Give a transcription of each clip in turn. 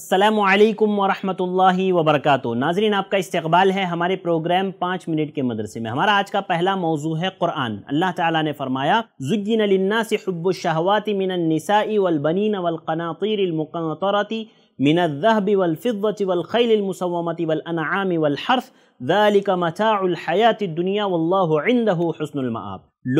असलकम वरहमल वबरक नाजरीन आपका इस्तबाल है हमारे प्रोग्राम पाँच मिनट के मदरसे में हमारा आज का पहला मौजू है क़ुरान अल्लाह ताला ने फरमाया से हब्बशाहवाती मिनसाई वलबनिन वलक़नातीरमक़रती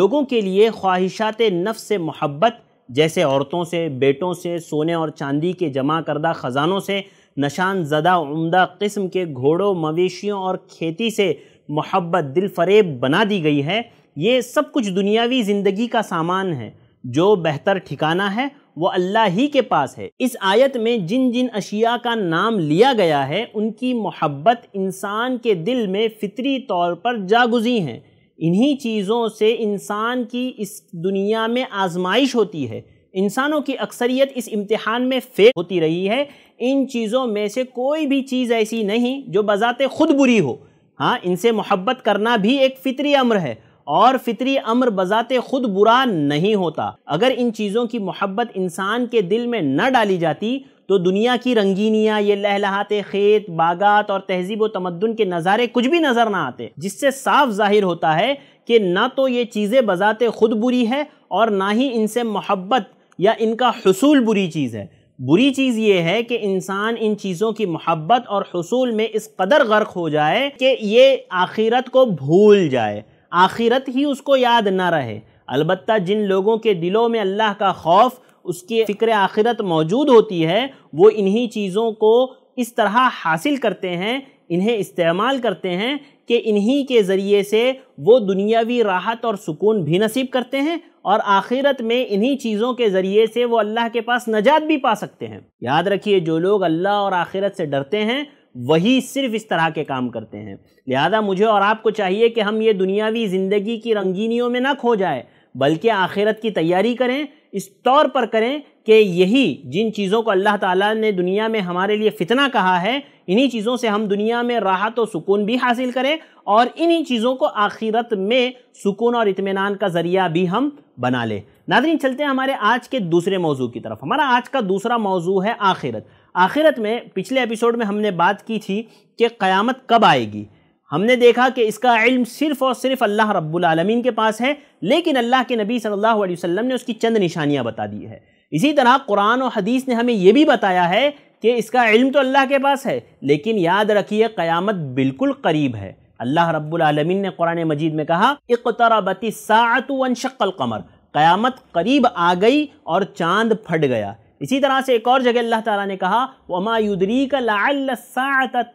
लोगों के लिए ख्वाहिशात नफ़ से मोहब्बत जैसे औरतों से बेटों से सोने और चांदी के जमा करदा ख़जानों से नशान ज़दा उम्दा किस्म के घोड़ों मवेशियों और खेती से मोहब्बत दिल फरेब बना दी गई है ये सब कुछ दुनियावी ज़िंदगी का सामान है जो बेहतर ठिकाना है वो अल्लाह ही के पास है इस आयत में जिन जिन अशिया का नाम लिया गया है उनकी मोहब्बत इंसान के दिल में फितरी तौर पर जागुजी हैं इन्हीं चीज़ों से इंसान की इस दुनिया में आजमाइश होती है इंसानों की अक्सरियत इस इम्तहान में फेल होती रही है इन चीज़ों में से कोई भी चीज़ ऐसी नहीं जो बजाते खुद बुरी हो हाँ इनसे मोहब्बत करना भी एक फितरी अम्र है और फितरी अम्र बजाते खुद बुरा नहीं होता अगर इन चीज़ों की मोहब्बत इंसान के दिल में न डाली जाती तो दुनिया की रंगीनियाँ ये लहलहाते खेत बागात और तहजीब व तमदन के नज़ारे कुछ भी नज़र ना आते जिससे साफ जाहिर होता है कि ना तो ये चीज़ें बजाते खुद बुरी है और ना ही इनसे मोहब्बत या इनका हसूल बुरी चीज़ है बुरी चीज़ ये है कि इंसान इन चीज़ों की मोहब्बत और हसूल में इस कदर गर्क हो जाए कि ये आखिरत को भूल जाए आखिरत ही उसको याद ना रहे अलबत् जिन लोगों के दिलों में अल्लाह का खौफ उसकी फ़िक्र आखिरत मौजूद होती है वो इन्हीं चीज़ों को इस तरह हासिल करते हैं इन्हें इस्तेमाल करते हैं कि इन्हीं के ज़रिए से वो दुनियावी राहत और सुकून भी नसीब करते हैं और आखिरत में इन्हीं चीज़ों के ज़रिए से वो अल्लाह के पास नजात भी पा सकते हैं याद रखिए जो लोग अल्लाह और आखिरत से डरते हैं वही सिर्फ इस तरह के काम करते हैं लिहाजा मुझे और आपको चाहिए कि हम ये दुनियावी ज़िंदगी की रंगीनियों में ना खो जाए बल्कि आखिरत की तैयारी करें इस तौर पर करें कि यही जिन चीज़ों को अल्लाह ताला ने दुनिया में हमारे लिए फ़ितना कहा है इन्हीं चीज़ों से हम दुनिया में राहत और सुकून भी हासिल करें और इन्हीं चीज़ों को आखिरत में सुकून और इतमान का ज़रिया भी हम बना लें नादरीन चलते हैं हमारे आज के दूसरे मौजू की तरफ हमारा आज का दूसरा मौजू है आखिरत आखिरत में पिछले एपिसोड में हमने बात की थी कि क़यामत कब आएगी हमने देखा कि इसका इल्म सिर्फ़ और सिर्फ अल्लाह रब्बुल आलमीन के पास है लेकिन अल्लाह के नबी सल्लल्लाहु अलैहि वसल्लम ने उसकी चंद निशानियाँ बता दी है इसी तरह कुरान और हदीस ने हमें यह भी बताया है कि इसका इल्म तो अल्लाह के पास है लेकिन याद रखिए क़यामत बिल्कुल करीब है अल्लाह रब्बुल आलमीन ने कुरान मजीद में कहा इकतरबती सात शक्ल कमर क़यामत करीब आ गई और चांद फट गया इसी तरह से एक और जगह अल्लाह ताला ने कहा वमा युदरी का लाल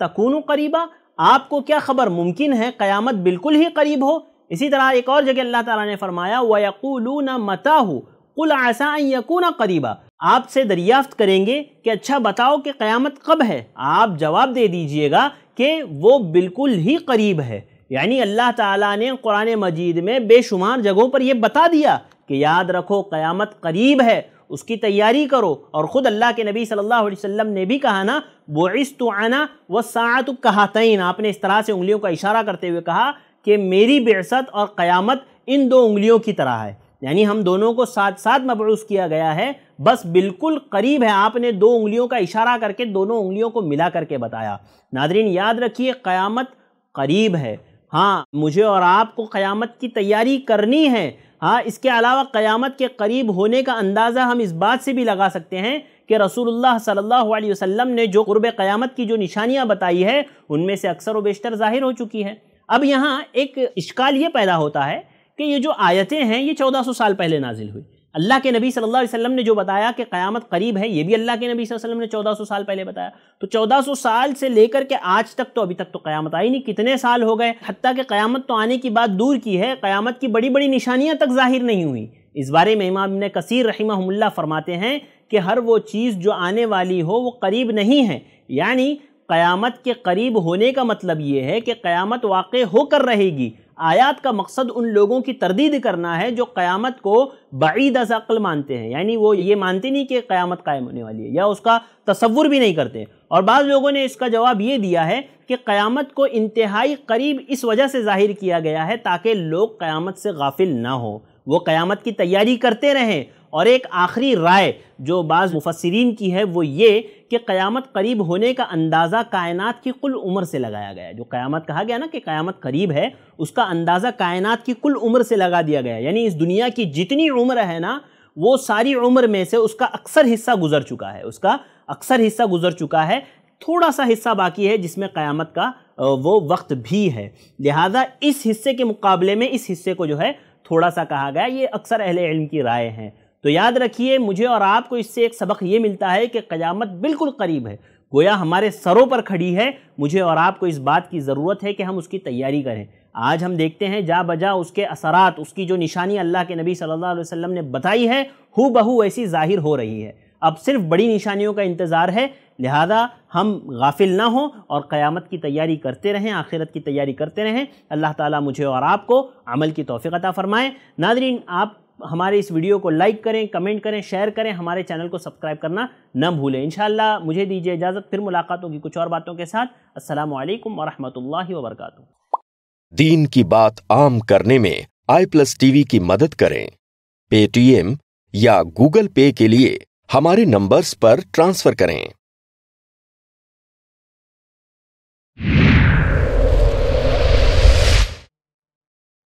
तकून करीबा आपको क्या खबर मुमकिन है क़यामत बिल्कुल ही करीब हो इसी तरह एक और जगह अल्लाह ताला ने फरमाया न मता हो कुल आसा यकून करीबा आपसे दरियाफ्त करेंगे कि अच्छा बताओ कि क़यामत कब है आप जवाब दे दीजिएगा कि वो बिल्कुल ही करीब है यानी अल्लाह ताला ने कुरान मजीद में बेशुमार जगहों पर यह बता दिया कि याद रखो क़यामत करीब है उसकी तैयारी करो और ख़ुद अल्लाह के नबी सल्लल्लाहु अलैहि वसल्लम ने भी कहा ना बोइस तो आना व सात कहातन आपने इस तरह से उंगलियों का इशारा करते हुए कहा कि मेरी बेसत और क़यामत इन दो उंगलियों की तरह है यानी हम दोनों को साथ साथ मबूस किया गया है बस बिल्कुल करीब है आपने दो उंगलियों का इशारा करके दोनों उंगलियों को मिला करके बताया नादरीन याद रखिए क़यामत करीब है हाँ मुझे और आपको क़यामत की तैयारी करनी है हाँ इसके अलावा क़यामत के करीब होने का अंदाज़ा हम इस बात से भी लगा सकते हैं कि रसूलुल्लाह सल्लल्लाहु अलैहि वसल्लम ने जो क़ुरब क़यामत की जो निशानियाँ बताई है उनमें से अक्सर व बेशतर ज़ाहिर हो चुकी है अब यहाँ एक इश्काल ये पैदा होता है कि ये जो आयतें हैं ये सौ साल पहले नाजिल हुई अल्लाह के नबी सल्लल्लाहु अलैहि वसल्लम ने जो बताया कि क़यामत करीब है ये भी अल्लाह के नबी वसल्लम ने 1400 साल पहले बताया तो 1400 साल से लेकर के आज तक तो अभी तक तो क़यामत आई नहीं कितने साल हो गए हती कि क़यामत तो आने की बात दूर की है क़यामत की बड़ी बड़ी निशानियाँ तक जाहिर नहीं हुई इस बारे में इमाम ने कसीर रहीमहुल्ला फरमाते हैं कि हर वो चीज़ जो आने वाली हो वो करीब नहीं है यानी क़यामत के करीब होने का मतलब ये है कि क़यामत वाक़ हो कर रहेगी आयात का मकसद उन लोगों की तरदीद करना है जो क़्यामत को बाईद अकल मानते हैं यानी वो ये मानते नहीं कि क़्यामत कायम होने वाली है या उसका तस्वुर भी नहीं करते और बाद लोगों ने इसका जवाब ये दिया है कि क़्यामत को इंतहाई करीब इस वजह से जाहिर किया गया है ताकि लोग क़्यामत से गाफिल ना हों वो क़्यामत की तैयारी करते रहें और एक आखिरी राय जो बाज़ मुफसरीन की है वो ये कि क़यामत करीब होने का अंदाज़ा कायनात की कुल उम्र से लगाया गया जो क़यामत कहा गया ना कि क़यामत करीब है उसका अंदाज़ा कायनात की कुल उम्र से लगा दिया गया यानी इस दुनिया की जितनी उम्र है ना वो सारी उम्र में से उसका अक्सर हिस्सा गुजर चुका है उसका अक्सर हिस्सा गुजर चुका है थोड़ा सा हिस्सा बाकी है जिसमें क़यामत का वो वक्त भी है लिहाजा इस हिस्से के मुकाबले में इस हिस्से को जो है थोड़ा सा कहा गया ये अक्सर अहल इल्म की राय हैं तो याद रखिए मुझे और आपको इससे एक सबक ये मिलता है कि क़यामत बिल्कुल करीब है गोया हमारे सरों पर खड़ी है मुझे और आपको इस बात की ज़रूरत है कि हम उसकी तैयारी करें आज हम देखते हैं जा बजा उसके असरात उसकी जो निशानी अल्लाह के नबी सल्लल्लाहु अलैहि वसल्लम ने बताई है हु बहू ऐसी ज़ाहिर हो रही है अब सिर्फ बड़ी निशानियों का इंतज़ार है लिहाजा हम गाफिल ना हों और क़यामत की तैयारी करते रहें आखिरत की तैयारी करते रहें अल्लाह ताला मुझे और आपको अमल की तोफ़ी अता फ़रमाएँ नादरीन आप हमारे इस वीडियो को लाइक करें कमेंट करें शेयर करें हमारे चैनल को सब्सक्राइब करना न भूलें इनशाला मुझे दीजिए इजाज़त फिर मुलाकात होगी कुछ और बातों के साथ असल वरहमल वरक दीन की बात आम करने में आई प्लस टीवी की मदद करें पेटीएम या गूगल पे के लिए हमारे नंबर्स पर ट्रांसफर करें